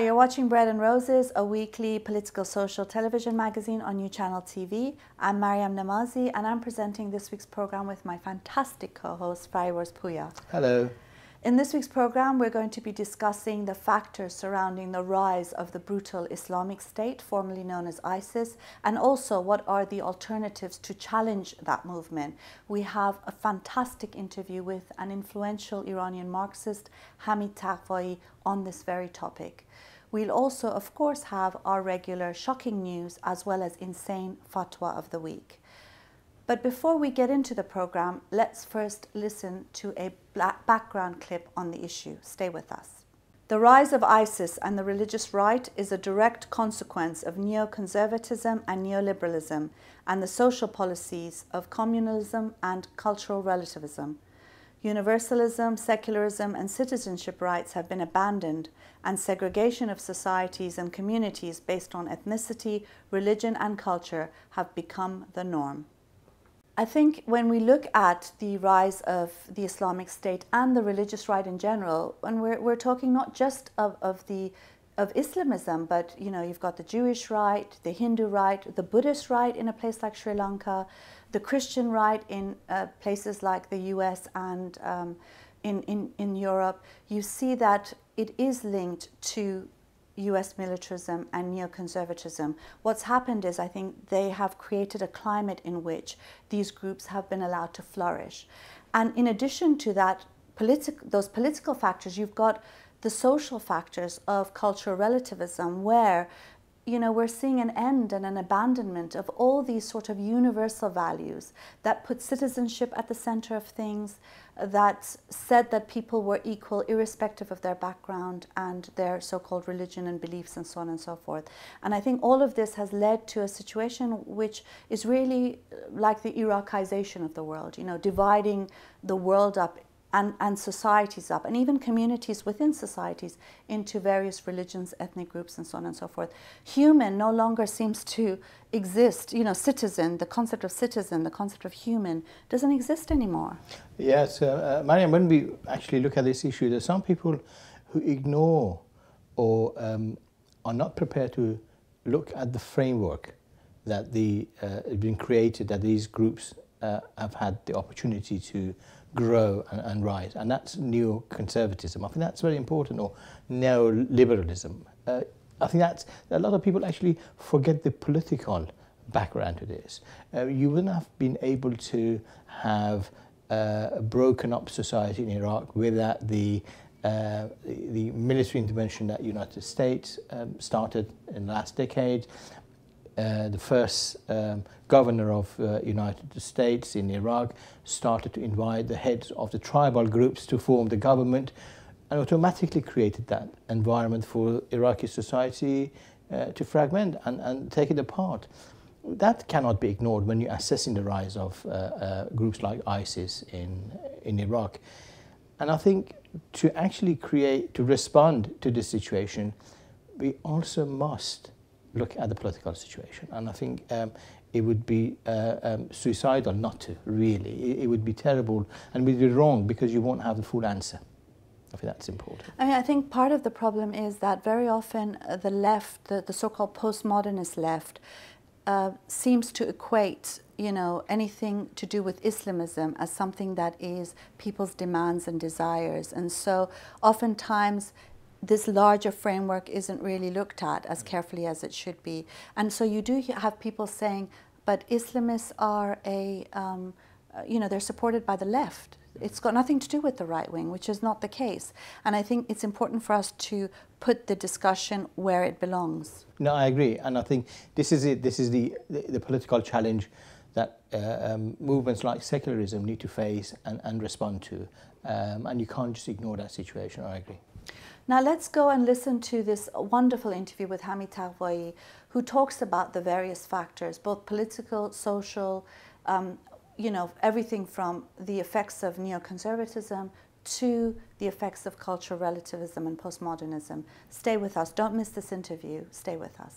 Hi, you're watching Bread and Roses, a weekly political social television magazine on New Channel TV. I'm Mariam Namazi and I'm presenting this week's program with my fantastic co-host Fireworks Puya. Hello. In this week's program, we're going to be discussing the factors surrounding the rise of the brutal Islamic State, formerly known as ISIS, and also what are the alternatives to challenge that movement. We have a fantastic interview with an influential Iranian Marxist, Hamid Taqvai, on this very topic. We'll also, of course, have our regular shocking news as well as insane fatwa of the week. But before we get into the program, let's first listen to a black background clip on the issue. Stay with us. The rise of ISIS and the religious right is a direct consequence of neoconservatism and neoliberalism and the social policies of communalism and cultural relativism. Universalism, secularism, and citizenship rights have been abandoned, and segregation of societies and communities based on ethnicity, religion, and culture have become the norm. I think when we look at the rise of the Islamic State and the religious right in general, and we're, we're talking not just of, of the of Islamism, but you know, you've got the Jewish right, the Hindu right, the Buddhist right in a place like Sri Lanka, the Christian right in uh, places like the US and um, in, in, in Europe. You see that it is linked to US militarism and neoconservatism. What's happened is I think they have created a climate in which these groups have been allowed to flourish. And in addition to that, politi those political factors, you've got the social factors of cultural relativism, where you know, we're seeing an end and an abandonment of all these sort of universal values that put citizenship at the center of things, that said that people were equal irrespective of their background and their so-called religion and beliefs and so on and so forth. And I think all of this has led to a situation which is really uh, like the Iraqization of the world, you know, dividing the world up and, and societies up, and even communities within societies into various religions, ethnic groups, and so on and so forth. Human no longer seems to exist. You know, citizen, the concept of citizen, the concept of human doesn't exist anymore. Yes, uh, uh, Mariam, when we actually look at this issue, there's some people who ignore or um, are not prepared to look at the framework that the uh, been created that these groups uh, have had the opportunity to grow and, and rise. And that's neoconservatism. I think that's very important, or neoliberalism. Uh, I think that's, a lot of people actually forget the political background to this. Uh, you wouldn't have been able to have uh, a broken up society in Iraq without the uh, the, the military intervention that United States um, started in the last decade, uh, the first um, governor of uh, United States in Iraq started to invite the heads of the tribal groups to form the government and automatically created that environment for Iraqi society uh, to fragment and, and take it apart. That cannot be ignored when you're assessing the rise of uh, uh, groups like ISIS in, in Iraq. And I think to actually create, to respond to this situation, we also must look at the political situation. And I think um, it would be uh, um, suicidal not to, really. It, it, would be terrible and we would be wrong because you won't have the full answer. I think that's important. I mean, I think part of the problem is that very often uh, the left, the, the so-called postmodernist left, uh, seems to equate, you know, anything to do with Islamism as something that is people's demands and desires. And so oftentimes this larger framework isn't really looked at as carefully as it should be. And so you do have people saying, but Islamists are a, um, you know, they're supported by the left. It's got nothing to do with the right wing, which is not the case. And I think it's important for us to put the discussion where it belongs. No, I agree. And I think this is it. This is the, the, the political challenge that uh, um, movements like secularism need to face and, and respond to. Um, and you can't just ignore that situation, I agree. Now let's go and listen to this wonderful interview with Hamid Tawai, who talks about the various factors, both political, social, um, you know, everything from the effects of neoconservatism to the effects of cultural relativism and postmodernism. Stay with us. Don't miss this interview. Stay with us.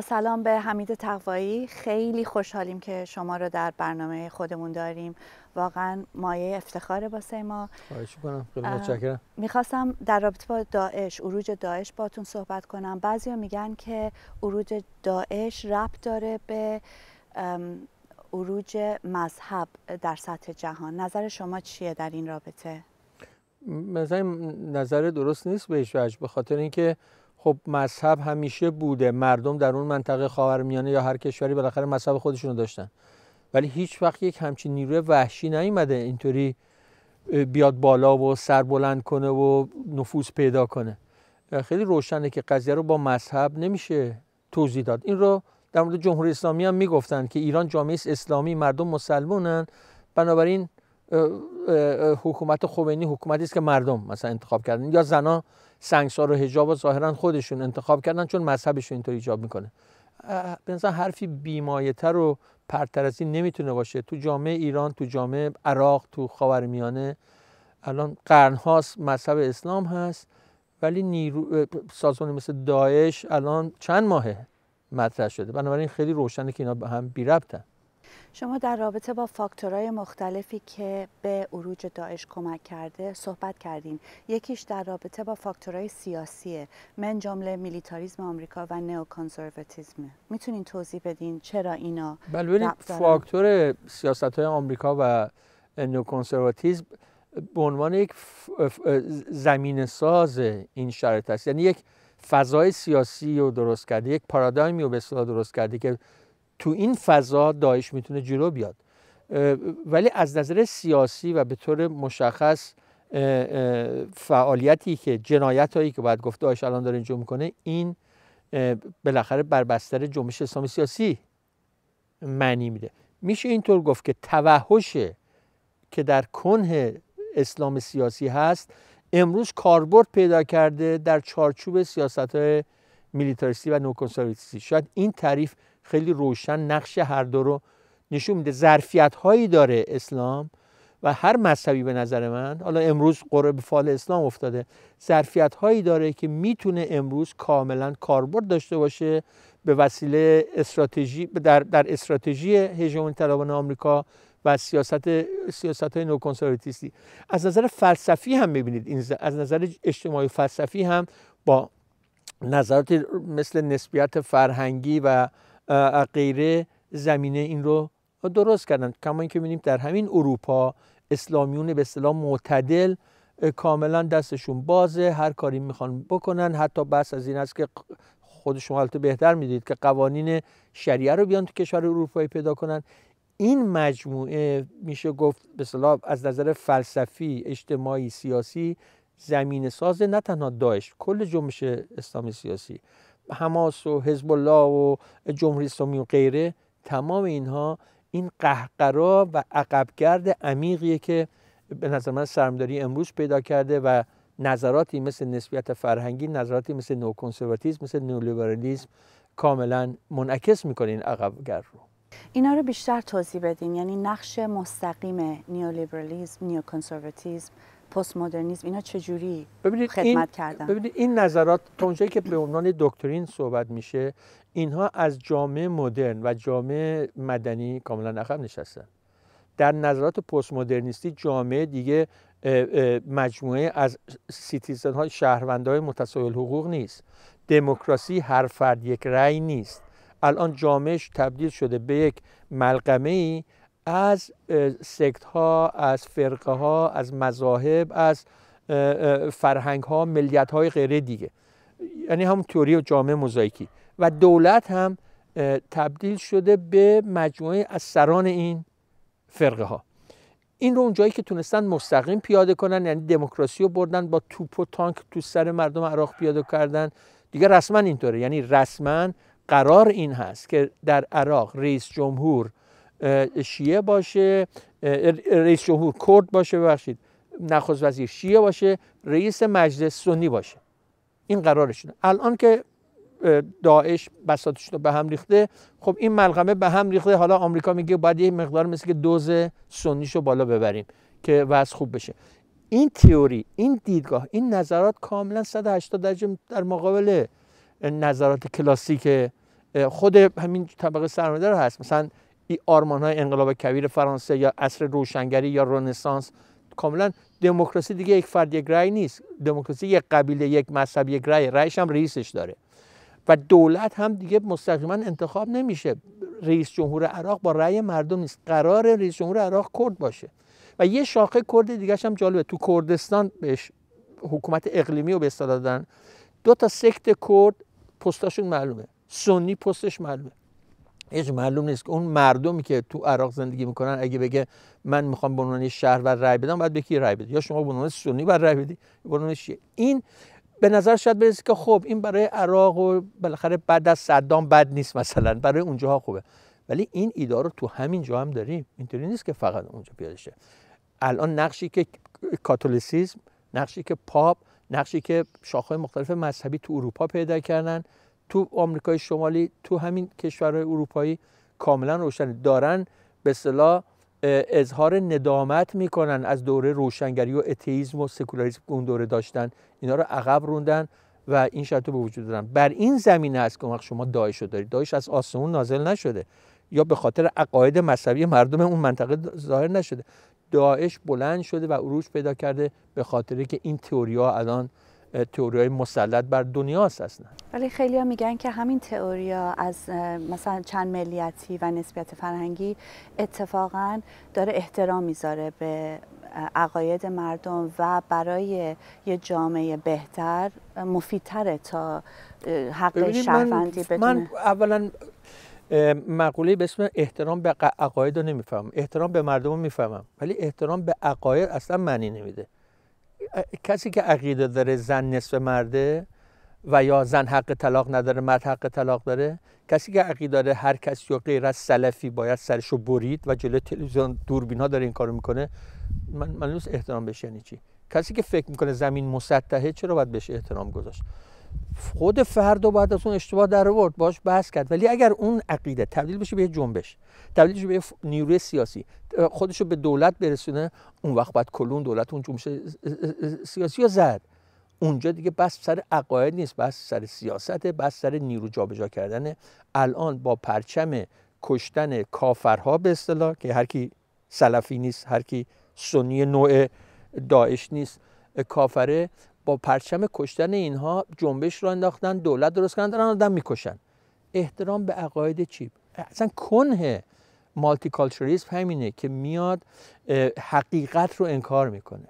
سلام به حمید تقوایی خیلی خوشحالیم که شما رو در برنامه خودمون داریم واقعا مایه افتخار واسه ما خواهش کنم خیلی متشکرم میخواستم در رابطه با داعش عروج داعش باتون صحبت کنم بعضیا میگن که عروج داعش رب داره به عروج مذهب در سطح جهان نظر شما چیه در این رابطه مثلا نظر درست نیست بهش وجه به خاطر اینکه خب مذهب همیشه بوده مردم در اون منطقه خاورمیانه یا هر کشوری بالاخره مذهب خودشونو داشتن ولی هیچ وقت یک همچین نیروی وحشی نیومده اینطوری بیاد بالا و سر بلند کنه و نفوذ پیدا کنه خیلی روشنه که قضیه رو با مذهب نمیشه توضیح داد این رو در مورد جمهوری اسلامی هم میگفتن که ایران جامعه اسلامی مردم مسلمانن بنابراین حکومت خمینی حکومتی است که مردم مثلا انتخاب کردن یا زنا سنگسار و حجاب و ظاهرا خودشون انتخاب کردن چون مذهبشون اینطور ایجاب میکنه به نظر حرفی تر و پرتر این نمیتونه باشه تو جامعه ایران تو جامعه عراق تو خاورمیانه الان قرن مذهب اسلام هست ولی نیرو سازمانی مثل داعش الان چند ماهه مطرح شده بنابراین خیلی روشنه که اینا به هم بی شما در رابطه با فاکتورهای مختلفی که به عروج داعش کمک کرده صحبت کردین یکیش در رابطه با فاکتورهای سیاسیه من جمله میلیتاریزم آمریکا و نئوکانسرواتیسم میتونین توضیح بدین چرا اینا بله فاکتور سیاست های آمریکا و نئوکانسرواتیسم به عنوان یک زمین ساز این شرایط است یعنی یک فضای سیاسی رو درست کرده یک پارادایمی رو به درست کرده که تو این فضا داعش میتونه جلو بیاد ولی از نظر سیاسی و به طور مشخص فعالیتی که جنایت هایی که باید گفته داعش الان داره اینجا میکنه این بالاخره بر بستر جنبش اسلام سیاسی معنی میده میشه اینطور گفت که توحش که در کنه اسلام سیاسی هست امروز کاربرد پیدا کرده در چارچوب سیاست های میلیتاریستی و نوکنسرویتیستی شاید این تعریف خیلی روشن نقش هر دو رو نشون میده ظرفیت هایی داره اسلام و هر مذهبی به نظر من حالا امروز قرب فال اسلام افتاده ظرفیت هایی داره که میتونه امروز کاملا کاربرد داشته باشه به وسیله استراتژی در, در استراتژی هژمون طلبان آمریکا و سیاست سیاست های نوکنسرواتیستی از نظر فلسفی هم میبینید این از نظر اجتماعی فلسفی هم با نظرات مثل نسبیت فرهنگی و غیره زمینه این رو درست کردن کما اینکه می‌بینیم در همین اروپا اسلامیون به اسلام معتدل کاملا دستشون بازه هر کاری میخوان بکنن حتی بس از این است که خود شما البته بهتر میدید که قوانین شریعه رو بیان تو کشور اروپایی پیدا کنن این مجموعه میشه گفت به از نظر فلسفی اجتماعی سیاسی زمین ساز نه تنها داعش کل جنبش اسلامی سیاسی حماس و حزب الله و جمهوری اسلامی و غیره تمام اینها این قهقرا و عقبگرد عمیقیه که به نظر من سرمداری امروز پیدا کرده و نظراتی مثل نسبیت فرهنگی نظراتی مثل نوکنسرواتیسم مثل نولیبرالیزم کاملا منعکس میکنه این عقبگرد رو اینا رو بیشتر توضیح بدین یعنی نقش مستقیم نیولیبرالیزم نیوکنسرواتیسم پست مدرنیسم اینا چجوری ببینید خدمت این، کردن ببینید این نظرات تا اونجایی که به عنوان دکترین صحبت میشه اینها از جامعه مدرن و جامعه مدنی کاملا عقب نشستن در نظرات پست مدرنیستی جامعه دیگه مجموعه از سیتیزن های شهروندهای های حقوق نیست دموکراسی هر فرد یک رأی نیست الان جامعهش تبدیل شده به یک ملقمه ای از سکت ها از فرقه ها از مذاهب از فرهنگ ها ملیت های غیره دیگه یعنی همون تئوری جامعه موزاییکی و دولت هم تبدیل شده به مجموعه از سران این فرقه ها این رو اونجایی که تونستن مستقیم پیاده کنن یعنی دموکراسی رو بردن با توپ و تانک تو سر مردم عراق پیاده کردن دیگه رسما اینطوره یعنی رسما قرار این هست که در عراق رئیس جمهور شیعه باشه رئیس جمهور کرد باشه ببخشید نخست وزیر شیعه باشه رئیس مجلس سنی باشه این قرارشونه الان که داعش بساتش رو به هم ریخته خب این ملغمه به هم ریخته حالا آمریکا میگه باید یه مقدار مثل که دوز سنیش رو بالا ببریم که وضع خوب بشه این تئوری این دیدگاه این نظرات کاملا 180 درجه در مقابل نظرات کلاسیک خود همین طبقه سرمایه‌دار هست مثلا این آرمان های انقلاب کبیر فرانسه یا عصر روشنگری یا رنسانس کاملا دموکراسی دیگه یک فرد یک نیست دموکراسی یک قبیله یک مذهب یک رأی هم رئیسش داره و دولت هم دیگه مستقیما انتخاب نمیشه رئیس جمهور عراق با رأی مردم نیست قرار رئیس جمهور عراق کرد باشه و یه شاخه کرد دیگه هم جالبه تو کردستان بهش حکومت اقلیمی رو به دادن دو تا سکت کرد پستاشون معلومه سنی پستش معلومه هیچ معلوم نیست که اون مردمی که تو عراق زندگی میکنن اگه بگه من میخوام به عنوان و رای بدم باید به کی رای بده؟ یا شما به عنوان سنی بر رای بدی به این به نظر شاید برسه که خب این برای عراق و بالاخره بعد از صدام بد نیست مثلا برای اونجاها خوبه ولی این ایده تو همین جا هم داریم اینطوری نیست که فقط اونجا پیاده الان نقشی که کاتولیسیزم نقشی که پاپ نقشی که شاخه‌های مختلف مذهبی تو اروپا پیدا کردن تو آمریکای شمالی تو همین کشورهای اروپایی کاملا روشن دارن به اصطلاح اظهار ندامت میکنن از دوره روشنگری و اتئیسم و سکولاریسم اون دوره داشتن اینا رو عقب روندن و این شرط به وجود دارن بر این زمینه است که شما داعش رو دارید داعش از آسمون نازل نشده یا به خاطر عقاید مذهبی مردم اون منطقه ظاهر نشده داعش بلند شده و عروج پیدا کرده به خاطر که این تئوریا الان تئوری مسلط بر دنیاست هستن ولی خیلی ها میگن که همین تئوریا از مثلا چند ملیتی و نسبیت فرهنگی اتفاقا داره احترام میذاره به عقاید مردم و برای یه جامعه بهتر مفیدتره تا حق شهروندی بدونه من اولا مقوله به اسم احترام به عقاید رو نمیفهمم احترام به مردم رو میفهمم ولی احترام به عقاید اصلا معنی نمیده کسی که عقیده داره زن نصف مرده و یا زن حق طلاق نداره مرد حق طلاق داره کسی که عقیده داره هر کسی یا غیر از سلفی باید سرشو برید و جلوی تلویزیون دوربین ها داره این کارو میکنه من منوس احترام بشه یعنی چی کسی که فکر میکنه زمین مسطحه چرا باید بهش احترام گذاشت خود فرد و بعد از اون اشتباه در آورد باش بحث کرد ولی اگر اون عقیده تبدیل بشه به جنبش تبدیل بشه به نیروی سیاسی خودش رو به دولت برسونه اون وقت باید کلون دولت اون جنبش سیاسی رو زد اونجا دیگه بس سر عقاید نیست بس سر سیاست بس سر نیرو جابجا کردن الان با پرچم کشتن کافرها به اصطلاح که هر کی سلفی نیست هر کی سنی نوع داعش نیست کافره پرچم کشتن اینها جنبش رو انداختن دولت درست کردن دارن آدم میکشن احترام به عقاید چی اصلا کنه کالچوریسم همینه که میاد حقیقت رو انکار میکنه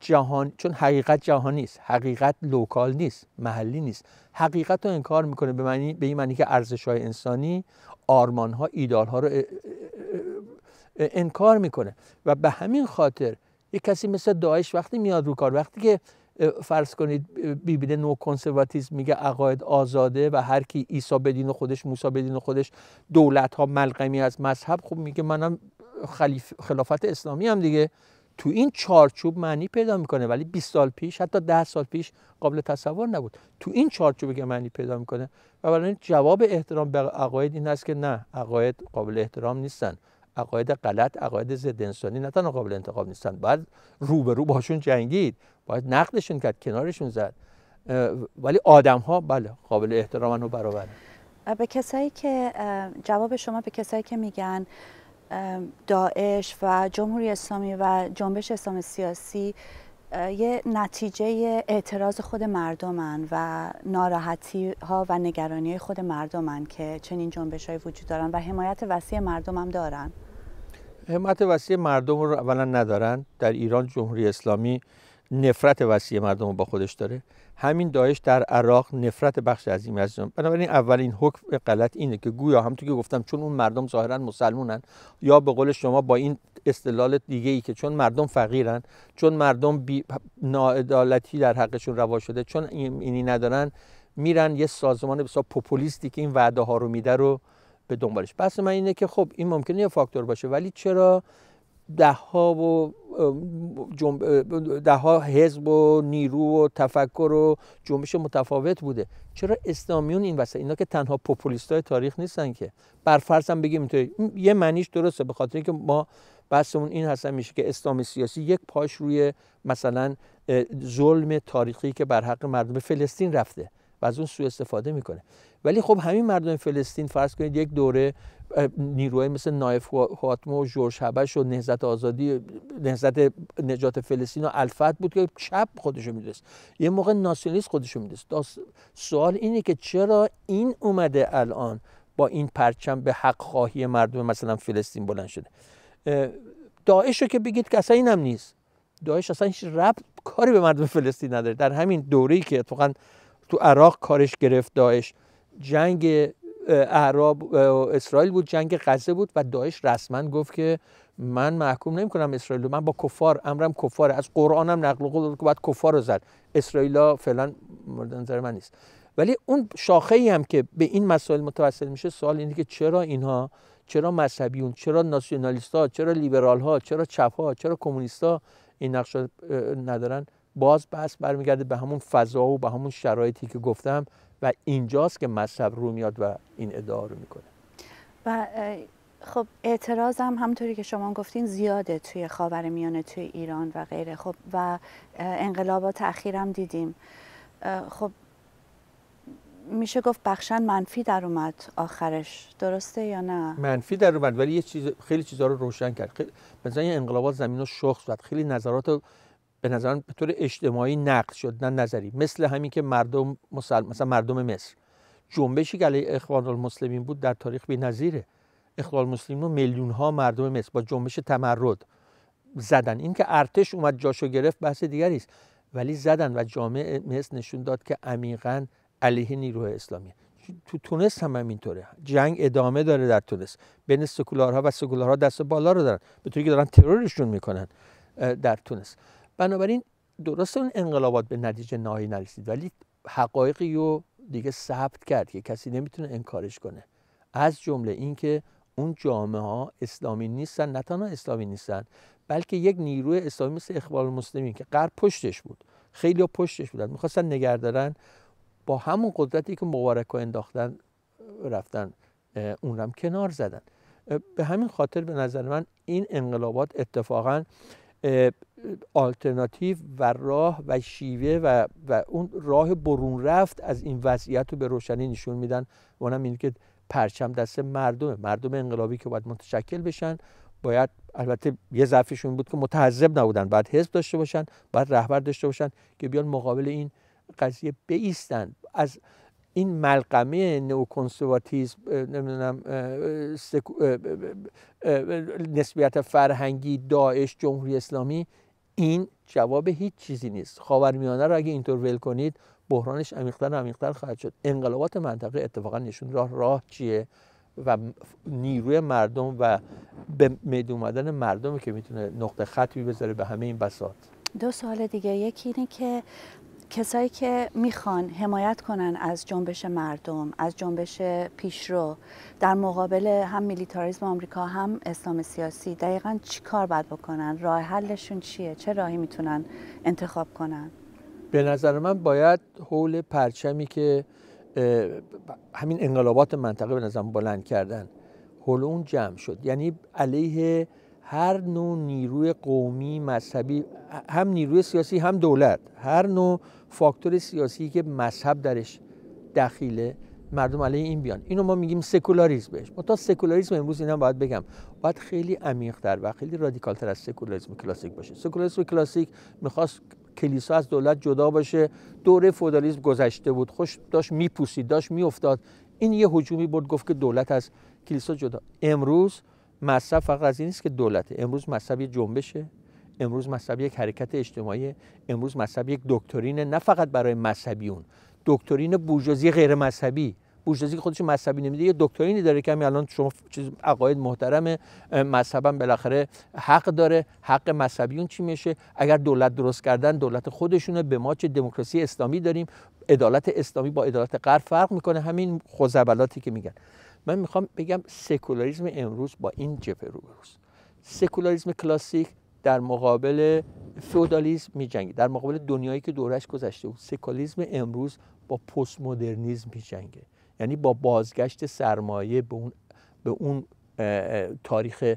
جهان چون حقیقت جهانی حقیقت لوکال نیست محلی نیست حقیقت رو انکار میکنه به معنی به این معنی که ارزش های انسانی آرمان ها ایدال ها رو انکار میکنه و به همین خاطر یک کسی مثل داعش وقتی میاد رو کار وقتی که فرض کنید بیبیل نو کنسرواتیزم میگه عقاید آزاده و هر کی عیسی به خودش موسی به دین خودش دولت ها ملغمی از مذهب خب میگه منم خلافت اسلامی هم دیگه تو این چارچوب معنی پیدا میکنه ولی 20 سال پیش حتی 10 سال پیش قابل تصور نبود تو این چارچوب که معنی پیدا میکنه و برای جواب احترام به عقاید این است که نه عقاید قابل احترام نیستن عقاید غلط عقاید ضد انسانی نه تنها قابل انتخاب نیستن باید رو باشون جنگید باید نقدشون کرد کنارشون زد ولی آدم ها بله قابل احترام و برابر به کسایی که جواب شما به کسایی که میگن داعش و جمهوری اسلامی و جنبش اسلام سیاسی یه نتیجه اعتراض خود مردمن و ناراحتی ها و نگرانی خود مردمن که چنین جنبش های وجود دارن و حمایت وسیع مردم هم دارن حمایت وسیع مردم رو اولا ندارن در ایران جمهوری اسلامی نفرت وسیع مردم رو با خودش داره همین داعش در عراق نفرت بخش عظیم از بنابراین اولین حکم غلط اینه که گویا همونطور که گفتم چون اون مردم ظاهرا مسلمونن یا به قول شما با این استلال دیگه ای که چون مردم فقیرن چون مردم ناعدالتی در حقشون روا شده چون اینی ندارن میرن یه سازمان بسیار پوپولیستی که این وعده ها رو میده رو به دنبالش بس من اینه که خب این ممکنه یه فاکتور باشه ولی چرا ده ها و ده حزب و نیرو و تفکر و جنبش متفاوت بوده چرا اسلامیون این وسط اینا که تنها پوپولیست های تاریخ نیستن که فرض هم بگیم یه معنیش درسته به خاطر اینکه ما بحثمون این هستن میشه که اسلام سیاسی یک پاش روی مثلا ظلم تاریخی که بر حق مردم فلسطین رفته و از اون سوء استفاده میکنه ولی خب همین مردم فلسطین فرض کنید یک دوره نیروهای مثل نایف خاتمه و جورج حبش و نهضت آزادی نهضت نجات فلسطین و الفت بود که چپ خودشو میدونست یه موقع ناسیونالیست خودشو میدهست. سوال اینه که چرا این اومده الان با این پرچم به حق خواهی مردم مثلا فلسطین بلند شده داعش رو که بگید که اصلا اینم نیست داعش اصلا هیچ رب کاری به مردم فلسطین نداره در همین دوره‌ای که اتفاقا تو عراق کارش گرفت داعش جنگ اعراب اسرائیل بود جنگ غزه بود و داعش رسما گفت که من محکوم نمی کنم اسرائیل من با کفار امرم کفاره از قرآنم نقل قول که باید کفار رو زد اسرائیل فعلا مورد نظر من نیست ولی اون شاخه هم که به این مسائل متوسل میشه سوال اینه که چرا اینها چرا مذهبیون چرا ناسیونالیست ها چرا لیبرال ها چرا چپ ها چرا کمونیست ها این نقش ندارن باز بس برمیگرده به همون فضا و به همون شرایطی که گفتم و اینجاست که مذهب رو میاد و این ادعا رو میکنه و خب اعتراض هم همطوری که شما گفتین زیاده توی خاور میانه توی ایران و غیره خب و انقلابات اخیر هم دیدیم خب میشه گفت بخشن منفی در اومد آخرش درسته یا نه منفی در اومد ولی یه چیز خیلی چیزا رو روشن کرد خیلی مثلا این انقلابات زمین رو شخص خیلی نظرات به نظر به طور اجتماعی نقد شد نه نظری مثل همین که مردم مسلم مثلا مردم مصر جنبشی که علیه اخوان المسلمین بود در تاریخ بی‌نظیره اخوان المسلمین رو میلیون ها مردم مصر با جنبش تمرد زدن این که ارتش اومد جاشو گرفت بحث دیگری است ولی زدن و جامعه مصر نشون داد که عمیقاً علیه نیروهای اسلامی تو تونس هم همینطوره جنگ ادامه داره در تونس بین سکولارها و سکولارها دست بالا رو دارن به طوری که دارن ترورشون میکنن در تونس بنابراین درست اون انقلابات به نتیجه نهایی نرسید ولی حقایقی رو دیگه ثبت کرد که کسی نمیتونه انکارش کنه از جمله اینکه اون جامعه ها اسلامی نیستن نه تنها اسلامی نیستن بلکه یک نیروی اسلامی مثل اخوان المسلمین که غرب پشتش بود خیلی پشتش بودن میخواستن نگهدارن با همون قدرتی که مبارک رو انداختن رفتن اون هم کنار زدن به همین خاطر به نظر من این انقلابات اتفاقا آلترناتیو و راه و شیوه و, و اون راه برون رفت از این وضعیت رو به روشنی نشون میدن و اونم که پرچم دست مردمه مردم انقلابی که باید متشکل بشن باید البته یه ضعفشون بود که متعذب نبودن باید حزب داشته باشن باید رهبر داشته باشن که بیان مقابل این قضیه بیستند از این ملقمه نوکنسرواتیزم نمیدونم نسبیت فرهنگی داعش جمهوری اسلامی این جواب هیچ چیزی نیست خاورمیانه را اگه اینطور ول کنید بحرانش عمیقتر و عمیقتر خواهد شد انقلابات منطقه اتفاقا نشون راه راه چیه و نیروی مردم و به میدون اومدن مردم که میتونه نقطه خطی بذاره به همه این بساط دو سال دیگه یکی اینه که کسایی که میخوان حمایت کنن از جنبش مردم از جنبش پیشرو در مقابل هم میلیتاریزم آمریکا هم اسلام سیاسی دقیقا چی کار باید بکنن راه حلشون چیه چه راهی میتونن انتخاب کنن به نظر من باید حول پرچمی که همین انقلابات منطقه به نظرم بلند کردن حول اون جمع شد یعنی علیه هر نوع نیروی قومی مذهبی هم نیروی سیاسی هم دولت هر نوع فاکتور سیاسی که مذهب درش دخیله مردم علیه این بیان اینو ما میگیم سکولاریسم بهش تا سکولاریسم امروز اینا باید بگم باید خیلی عمیق‌تر و خیلی رادیکالتر از سکولاریسم کلاسیک باشه سکولاریسم کلاسیک میخواست کلیسا از دولت جدا باشه دوره فودالیسم گذشته بود خوش داشت میپوسید داشت میافتاد این یه هجومی بود گفت که دولت از کلیسا جدا امروز مذهب فقط از این نیست که دولت. امروز مذهب یه جنبشه امروز مذهب یک حرکت اجتماعی امروز مذهب یک دکترین نه فقط برای مذهبیون دکترین بورژوازی غیر مذهبی بورژوازی که خودش مذهبی نمیده یه دکترینی داره که همین الان شما چیز عقاید محترم مذهبم بالاخره حق داره حق مذهبیون چی میشه اگر دولت درست کردن دولت خودشونه به ما چه دموکراسی اسلامی داریم عدالت اسلامی با عدالت غرب فرق میکنه همین خزبلاتی که میگن من میخوام بگم سکولاریسم امروز با این چه روبروست سکولاریسم کلاسیک در مقابل می میجنگه در مقابل دنیایی که دورش گذشته بود سکولاریسم امروز با پست مدرنیسم میجنگه یعنی با بازگشت سرمایه به اون به اون تاریخ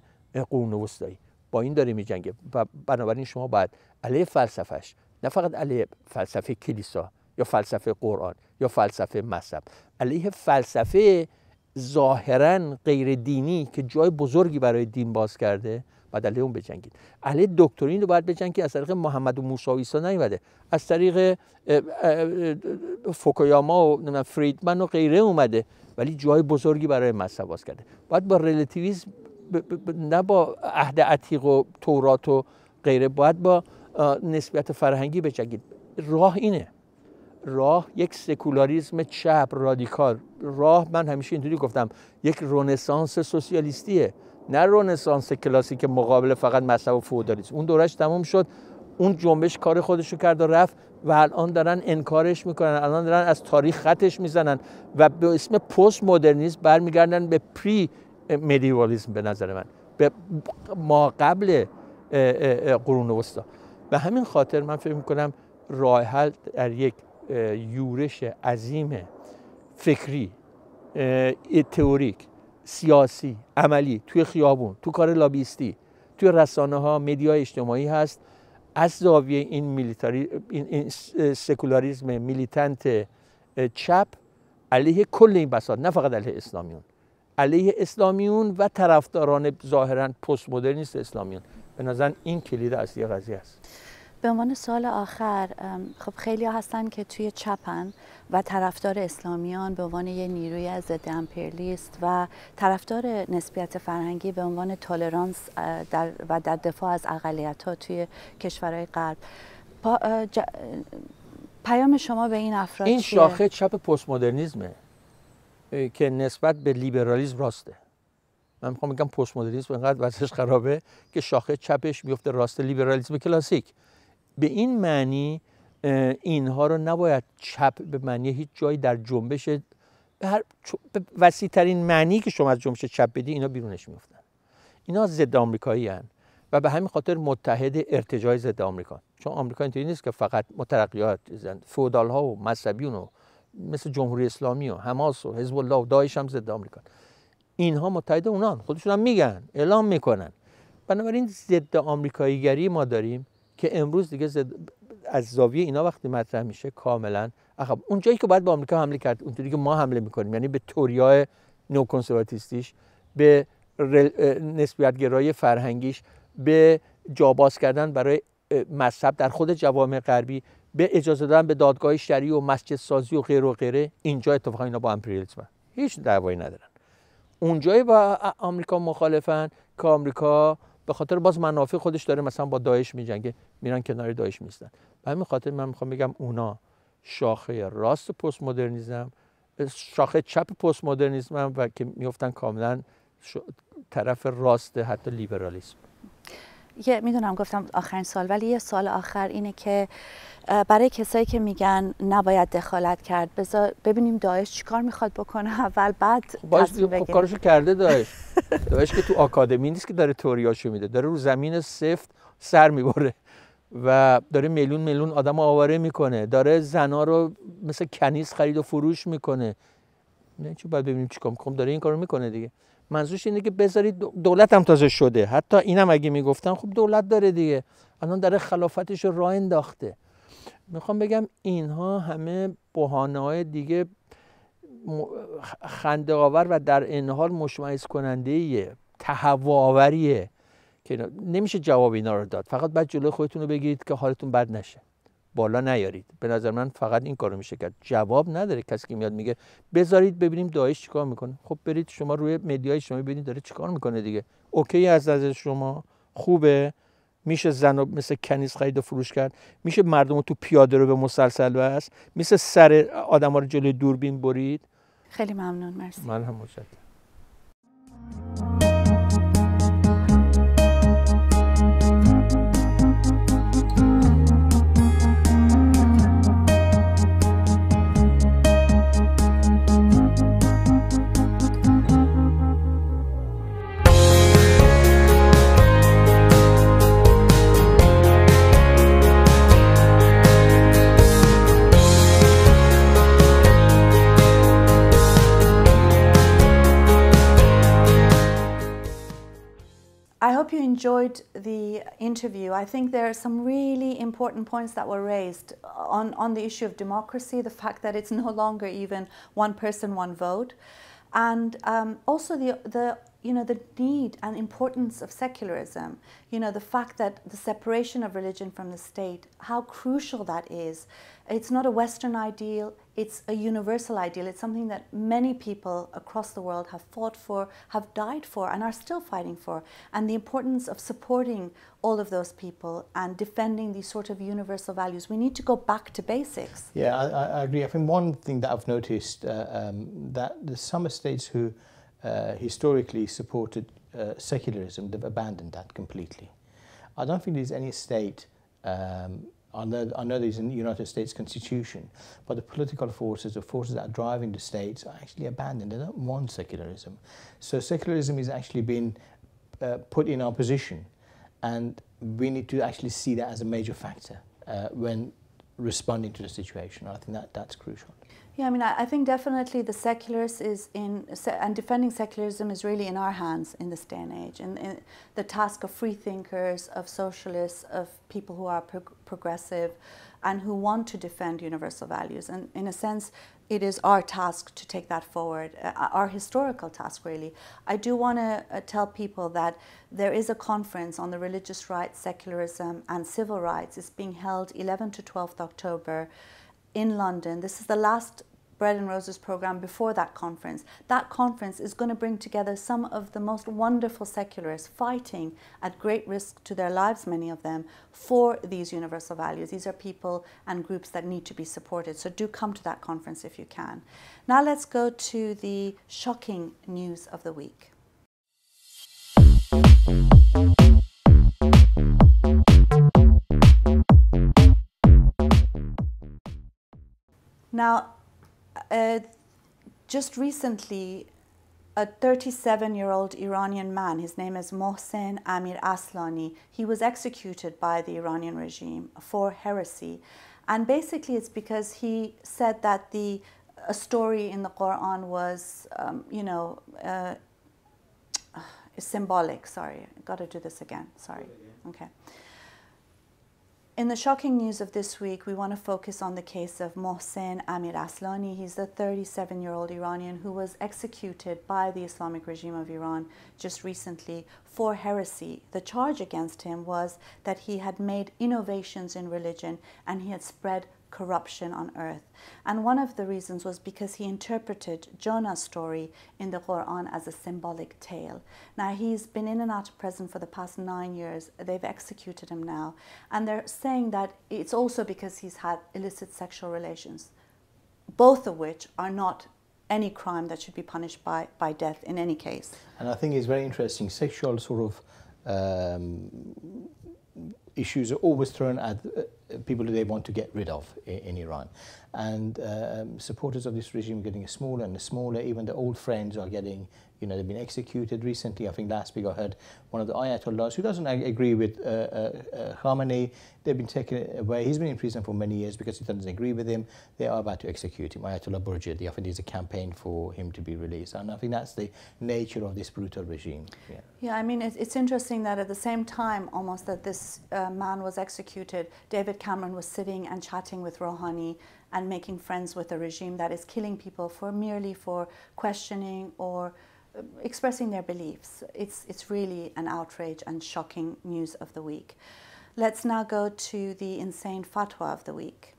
قرون وسطایی با این داره میجنگه و بنابراین شما باید علیه فلسفهش نه فقط علی فلسفه کلیسا یا فلسفه قرآن یا فلسفه مذهب علیه فلسفه ظاهرا غیر دینی که جای بزرگی برای دین باز کرده بعد علیه اون بجنگید علیه دکترین رو باید بجنگید از طریق محمد و موسی عیسی نیومده از طریق فوکویاما و فریدمن و غیره اومده ولی جای بزرگی برای مذهب باز کرده باید با رلاتیویسم نه با عهد عتیق و تورات و غیره باید با نسبیت فرهنگی بجنگید راه اینه راه یک سکولاریزم چپ رادیکال راه من همیشه اینطوری گفتم یک رونسانس سوسیالیستیه نه رنسانس کلاسیک مقابل فقط مذهب فودالیسم اون دورش تموم شد اون جنبش کار خودش رو کرد و رفت و الان دارن انکارش میکنن الان دارن از تاریخ خطش میزنن و به اسم پست مدرنیسم برمیگردن به پری مدیوالیسم به نظر من به ما قبل قرون وسطا به همین خاطر من فکر میکنم راه حل در یک یورش عظیم فکری تئوریک سیاسی عملی توی خیابون تو کار لابیستی توی رسانه ها مدیا اجتماعی هست از زاویه این, میلیتاری، این،, این سکولاریزم میلیتنت چپ علیه کل این بساط نه فقط علیه اسلامیون علیه اسلامیون و طرفداران ظاهرا پست مدرنیست اسلامیون به نظر این کلید اصلی قضیه است به عنوان سال آخر خب خیلی هستن که توی چپن و طرفدار اسلامیان به عنوان یه نیروی ضد امپریالیست و طرفدار نسبیت فرهنگی به عنوان تولرانس در و در دفاع از اقلیت ها توی کشورهای غرب پیام شما به این افراد این شاخه چپ پست مدرنیزمه که نسبت به لیبرالیزم راسته من میخوام بگم پست مدرنیسم اینقدر وضعش خرابه که شاخه چپش میفته راست لیبرالیسم کلاسیک به این معنی اینها رو نباید چپ به معنی هیچ جایی در جنبش به هر وسیع ترین معنی که شما از جنبش چپ بدی اینا بیرونش میفتن اینا ضد آمریکایی هن و به همین خاطر متحد ارتجای ضد آمریکا چون آمریکا اینطوری نیست که فقط مترقیات فودال ها و مذهبیون و مثل جمهوری اسلامی و حماس و حزب الله و داعش هم ضد آمریکا اینها متحد اونان خودشون هم میگن اعلام میکنن بنابراین ضد آمریکاییگری ما داریم که امروز دیگه از زاویه اینا وقتی مطرح میشه کاملا اون اونجایی که باید به آمریکا حمله کرد اونطوری که ما حمله میکنیم یعنی به توریای کنسرواتیستیش به رل... گرای فرهنگیش به جاباز کردن برای مذهب در خود جوامع غربی به اجازه دادن به دادگاه شریع و مسجد سازی و غیر و غیره اینجا اتفاقا اینا با امپریالیسم هیچ دعوایی ندارن اونجایی با آمریکا مخالفن که آمریکا به خاطر باز منافع خودش داره مثلا با داعش میجنگه میرن کنار داعش میستن به همین خاطر من میخوام بگم اونا شاخه راست پست مدرنیزم شاخه چپ پست مدرنیزم و که میفتن کاملا طرف راست حتی لیبرالیسم یه میدونم گفتم آخرین سال ولی یه سال آخر اینه که برای کسایی که میگن نباید دخالت کرد بذار ببینیم داعش چیکار میخواد بکنه اول بعد خب، باز خب، کارشو کرده داعش داعش که تو آکادمی نیست که داره توریاشو میده داره رو زمین سفت سر میبره و داره میلیون میلیون آدم آواره میکنه داره زنا رو مثل کنیز خرید و فروش میکنه نه چی باید ببینیم چیکار کم خب، داره این کارو میکنه دیگه منظورش اینه که بذارید دولت هم تازه شده حتی اینم اگه میگفتن خب دولت داره دیگه الان داره خلافتش رو راه انداخته میخوام بگم اینها همه بحانه های دیگه خنده آور و در این حال مشمعیز کننده تهوع که نمیشه جواب اینا رو داد فقط بعد جلوی خودتون رو بگیرید که حالتون بد نشه بالا نیارید به نظر من فقط این کارو میشه کرد جواب نداره کسی که میاد میگه بذارید ببینیم داعش چیکار میکنه خب برید شما روی مدیای شما ببینید داره چیکار میکنه دیگه اوکی از نظر شما خوبه میشه زن رو مثل کنیز خرید و فروش کرد میشه مردم رو تو پیاده رو به مسلسل بست میشه سر آدم رو جلوی دوربین برید خیلی ممنون مرسی من هم مجدد. interview, I think there are some really important points that were raised on, on the issue of democracy, the fact that it's no longer even one person, one vote, and um, also the, the you know the need and importance of secularism you know the fact that the separation of religion from the state how crucial that is it's not a Western ideal, it's a universal ideal. It's something that many people across the world have fought for, have died for, and are still fighting for. And the importance of supporting all of those people and defending these sort of universal values. We need to go back to basics. Yeah, I, I agree. I think one thing that I've noticed uh, um, that the some states who uh, historically supported uh, secularism, they've abandoned that completely. I don't think there's any state um, I know, these in the United States Constitution, but the political forces, the forces that are driving the states, are actually abandoned. They don't want secularism. So secularism is actually being uh, put in opposition, and we need to actually see that as a major factor uh, when responding to the situation. I think that that's crucial. Yeah, I mean, I, I think definitely the secularists is in, and defending secularism is really in our hands in this day and age. And, and the task of free thinkers, of socialists, of people who are pro progressive, and who want to defend universal values. And in a sense, it is our task to take that forward, uh, our historical task, really. I do want to uh, tell people that there is a conference on the religious rights, secularism, and civil rights. It's being held 11 to 12th October in London. This is the last Bread and Roses program before that conference. That conference is going to bring together some of the most wonderful secularists fighting at great risk to their lives, many of them, for these universal values. These are people and groups that need to be supported. So do come to that conference if you can. Now let's go to the shocking news of the week. Now, uh, just recently, a 37 year old Iranian man, his name is Mohsen Amir Aslani, he was executed by the Iranian regime for heresy. And basically, it's because he said that the a story in the Quran was, um, you know, uh, symbolic. Sorry, got to do this again. Sorry. Okay. In the shocking news of this week, we want to focus on the case of Mohsen Amir Aslani. He's the 37 year old Iranian who was executed by the Islamic regime of Iran just recently for heresy. The charge against him was that he had made innovations in religion and he had spread corruption on earth. And one of the reasons was because he interpreted Jonah's story in the Quran as a symbolic tale. Now he's been in and out of prison for the past nine years. They've executed him now. And they're saying that it's also because he's had illicit sexual relations, both of which are not any crime that should be punished by, by death in any case. And I think it's very interesting. Sexual sort of um, issues are always thrown at people they want to get rid of in, in Iran. And um, supporters of this regime are getting smaller and smaller. Even the old friends are getting you know, they've been executed recently. I think last week I heard one of the ayatollahs who doesn't agree with uh, uh, uh, Khamenei. They've been taken away. He's been in prison for many years because he doesn't agree with him. They are about to execute him. Ayatollah Burjadi, I think there's a campaign for him to be released. And I think that's the nature of this brutal regime. Yeah, yeah I mean, it's, it's interesting that at the same time almost that this uh, man was executed, David Cameron was sitting and chatting with Rouhani and making friends with a regime that is killing people for merely for questioning or expressing their beliefs. It's, it's really an outrage and shocking news of the week. Let's now go to the insane fatwa of the week.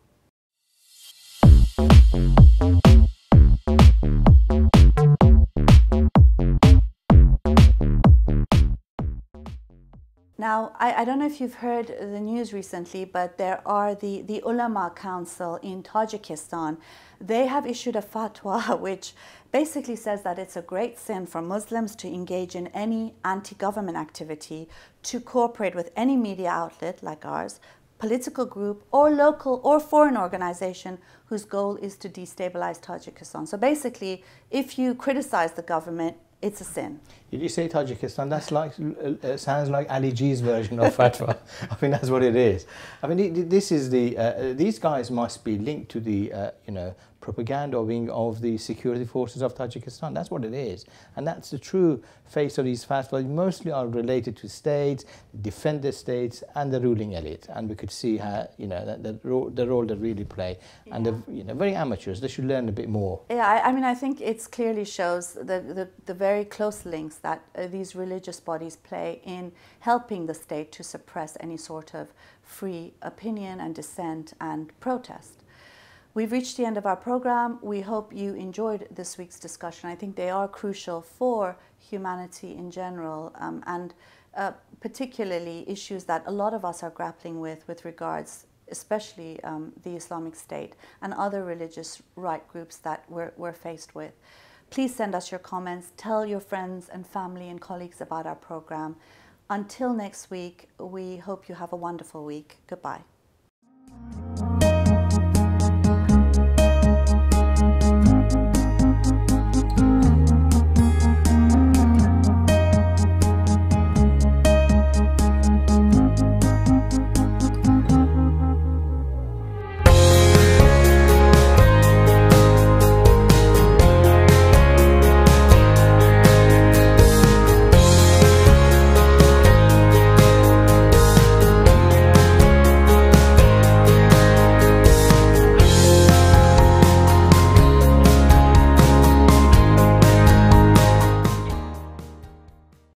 Now, I, I, don't know if you've heard the news recently, but there are the, the Ulama Council in Tajikistan. They have issued a fatwa which basically says that it's a great sin for Muslims to engage in any anti government activity, to cooperate with any media outlet like ours, political group, or local or foreign organization whose goal is to destabilize Tajikistan. So basically, if you criticize the government, it's a sin. Did you say Tajikistan? That's like uh, sounds like Ali G's version of fatwa. I mean, that's what it is. I mean, this is the uh, uh, these guys must be linked to the uh, you know propaganda wing of the security forces of Tajikistan. That's what it is. And that's the true face of these fatwas. Mostly are related to states, defend the states, and the ruling elite. And we could see how, you know, the, the, role, the role they really play. Yeah. And, you know, very amateurs. They should learn a bit more. Yeah, I, I mean, I think it clearly shows the, the, the very close links that uh, these religious bodies play in helping the state to suppress any sort of free opinion and dissent and protest. We've reached the end of our program. We hope you enjoyed this week's discussion. I think they are crucial for humanity in general um, and uh, particularly issues that a lot of us are grappling with with regards especially um, the Islamic State and other religious right groups that we're, we're faced with. Please send us your comments. Tell your friends and family and colleagues about our program. Until next week, we hope you have a wonderful week. Goodbye.